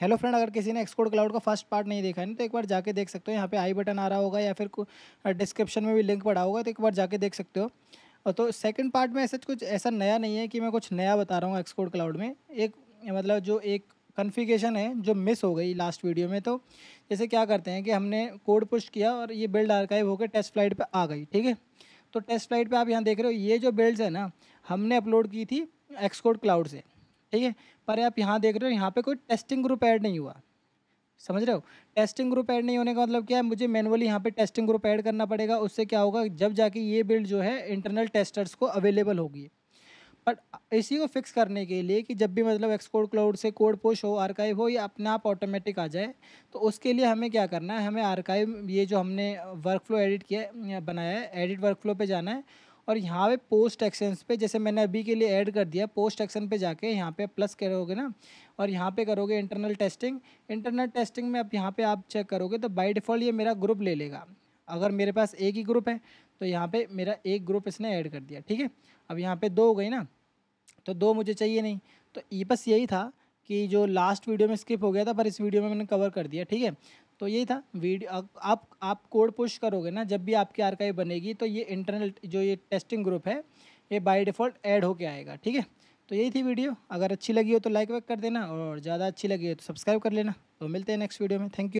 hello friend अगर किसी ने एक्सकोड क्लाउड का फर्स्ट पार्ट नहीं देखा है तो एक बार जाके देख सकते हो यहाँ पे आई बटन आ रहा होगा या फिर डिस्क्रिप्शन में भी लिंक पड़ा होगा तो एक बार जाके देख सकते हो और तो सेकंड पार्ट में ऐसा कुछ ऐसा नया नहीं है कि मैं कुछ नया बता रहा हूँ एक्सकोड क्लाउड में एक मतलब जो एक कन्फिगेशन है जो मिस हो गई लास्ट वीडियो में तो जैसे क्या करते हैं कि हमने कोड पुश किया और ये बिल्ड आर्काइव होकर टेस्ट फ्लाइट पर आ गई ठीक है तो टेस्ट फ्लाइट पर आप यहाँ देख रहे हो ये जो बिल्ड है ना हमने अपलोड की थी एक्सकोड क्लाउड से ठीक है पर आप यहाँ देख रहे हो यहाँ पे कोई टेस्टिंग ग्रुप ऐड नहीं हुआ समझ रहे हो टेस्टिंग ग्रुप ऐड नहीं होने का मतलब क्या है मुझे मैनुअली यहाँ पे टेस्टिंग ग्रुप ऐड करना पड़ेगा उससे क्या होगा जब जाके ये बिल्ड जो है इंटरनल टेस्टर्स को अवेलेबल होगी बट इसी को फिक्स करने के लिए कि जब भी मतलब एक्सकोड क्लाउड से कोड पोश हो आर्काइव हो या अपने आप ऑटोमेटिक आ जाए तो उसके लिए हमें क्या करना है हमें आर्काइव ये जो हमने वर्क फ्लो एडिट किया बनाया है एडिट वर्क फ्लो पर जाना है और यहाँ पे पोस्ट एक्शन पे जैसे मैंने अभी के लिए ऐड कर दिया पोस्ट एक्शन पे जाके यहाँ पे प्लस करोगे ना और यहाँ पे करोगे इंटरनल टेस्टिंग इंटरनल टेस्टिंग में अब यहाँ पे आप चेक करोगे तो बाई डिफ़ॉल्ट ये मेरा ग्रुप ले लेगा अगर मेरे पास एक ही ग्रुप है तो यहाँ पर मेरा एक ग्रुप इसने ऐड कर दिया ठीक है अब यहाँ पर दो हो गई ना तो दो मुझे चाहिए नहीं तो ये बस यही था कि जो लास्ट वीडियो में स्किप हो गया था पर इस वीडियो में मैंने कवर कर दिया ठीक है तो यही था वीडियो आप आप कोड पुश करोगे ना जब भी आपकी आरकाई बनेगी तो ये इंटरनल जो ये टेस्टिंग ग्रुप है ये बाय डिफ़ॉल्ट ऐड होके आएगा ठीक है तो यही थी वीडियो अगर अच्छी लगी हो तो लाइक वैक कर देना और ज़्यादा अच्छी लगी हो तो सब्सक्राइब कर लेना तो मिलते हैं नेक्स्ट वीडियो में थैंक यू